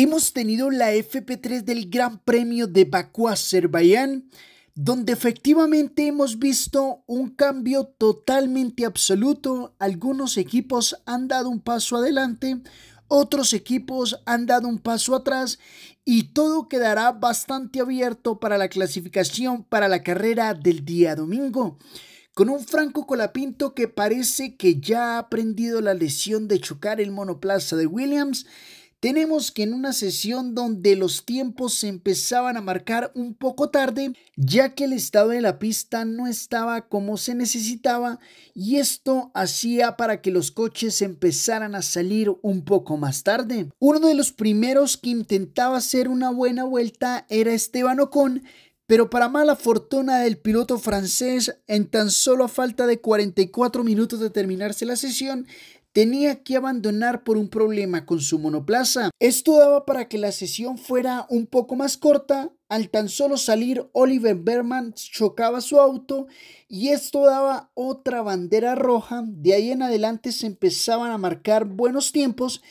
Hemos tenido la FP3 del Gran Premio de Bakú, Azerbaiyán, donde efectivamente hemos visto un cambio totalmente absoluto. Algunos equipos han dado un paso adelante, otros equipos han dado un paso atrás y todo quedará bastante abierto para la clasificación para la carrera del día domingo. Con un Franco Colapinto que parece que ya ha aprendido la lesión de chocar el monoplaza de Williams tenemos que en una sesión donde los tiempos se empezaban a marcar un poco tarde, ya que el estado de la pista no estaba como se necesitaba y esto hacía para que los coches empezaran a salir un poco más tarde. Uno de los primeros que intentaba hacer una buena vuelta era Esteban Ocon, pero para mala fortuna del piloto francés, en tan solo a falta de 44 minutos de terminarse la sesión, tenía que abandonar por un problema con su monoplaza. Esto daba para que la sesión fuera un poco más corta. Al tan solo salir, Oliver Berman chocaba su auto y esto daba otra bandera roja. De ahí en adelante se empezaban a marcar buenos tiempos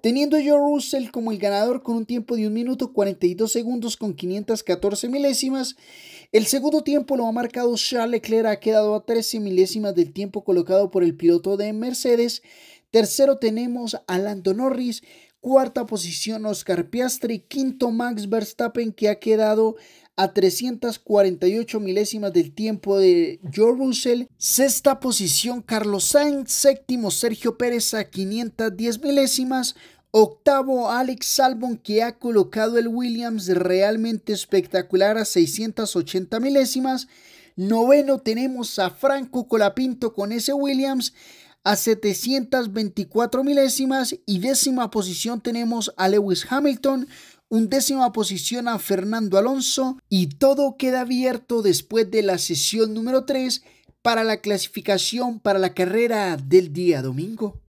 teniendo Joe Russell como el ganador con un tiempo de 1 minuto 42 segundos con 514 milésimas. El segundo tiempo lo ha marcado Charles Leclerc, ha quedado a 13 milésimas del tiempo colocado por el piloto de Mercedes. Tercero tenemos a Lando Norris. Cuarta posición Oscar Piastri. Quinto Max Verstappen que ha quedado a 348 milésimas del tiempo de Joe Russell. Sexta posición Carlos Sainz. Séptimo Sergio Pérez a 510 milésimas. Octavo, Alex Albon, que ha colocado el Williams realmente espectacular a 680 milésimas. Noveno, tenemos a Franco Colapinto con ese Williams a 724 milésimas y décima posición tenemos a Lewis Hamilton, undécima posición a Fernando Alonso y todo queda abierto después de la sesión número 3 para la clasificación para la carrera del día domingo.